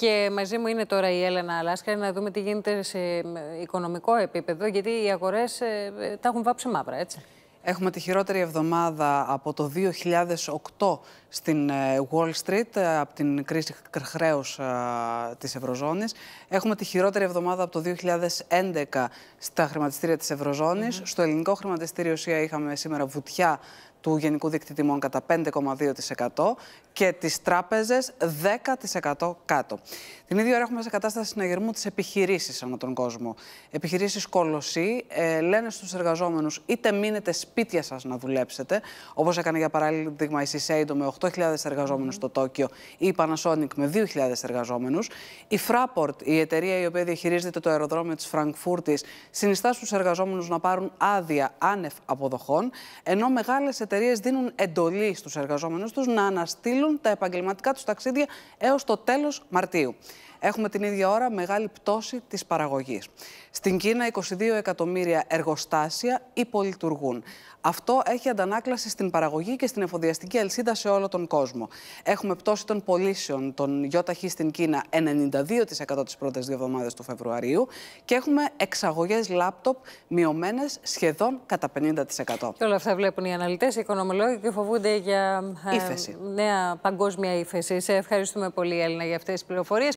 Και μαζί μου είναι τώρα η Έλενα Αλάσκα να δούμε τι γίνεται σε οικονομικό επίπεδο, γιατί οι αγορές ε, ε, τα έχουν βάψει μαύρα, έτσι. Έχουμε τη χειρότερη εβδομάδα από το 2008 στην ε, Wall Street, από την κρίση χρέους της Ευρωζώνης. Έχουμε τη χειρότερη εβδομάδα από το 2011 στα χρηματιστήρια της Ευρωζώνης. Mm Στο ελληνικό χρηματιστήριο ΣΥΑ είχαμε σήμερα βουτιά του Γενικού Δίκτυ κατά 5,2% και τις τράπεζες 10% κάτω. Την ίδια ώρα έχουμε σε κατάσταση συναγερμού τις επιχειρήσεις ανά τον κόσμο. Επιχειρήσεις κολοσσή ε, λένε στους εργαζόμενους είτε μείνετε σπίτια σας να δουλέψετε, όπως έκανε για παράδειγμα η Σισέιντο με 8.000 εργαζόμενους στο Τόκιο ή η Panasonic με 2.000 εργαζόμενους. Η Fraport, η εταιρεία η οποία διαχειρίζεται το αεροδρόμιο της Φραγκφούρτης, συνιστά στους εργαζόμενους να πάρουν άδεια άνευ αποδοχών, ενώ μεγάλες εταιρείες δίνουν εντολή στους εργαζόμενους τους να αναστείλουν τα επαγγελματικά τους ταξίδια έως το τέλος Μαρτίου έχουμε την ίδια ώρα μεγάλη πτώση της παραγωγής. Στην Κίνα 22 εκατομμύρια εργοστάσια υπολειτουργούν. Αυτό έχει αντανάκλαση στην παραγωγή και στην εφοδιαστική αλυσίδα σε όλο τον κόσμο. Έχουμε πτώση των πωλήσεων των ΙΟΤΑΧΗ στην Κίνα 92% τις πρώτες δύο εβδομάδες του Φεβρουαρίου και έχουμε εξαγωγές λάπτοπ μειωμένες σχεδόν κατά 50%. Και όλα αυτά βλέπουν οι αναλυτές, οι οικονομολόγοι και φοβούνται για ε, νέα παγκόσμια ύφεση. Σε ευχαριστούμε πολύ Έλληνα για αυτές τις πληροφορίες.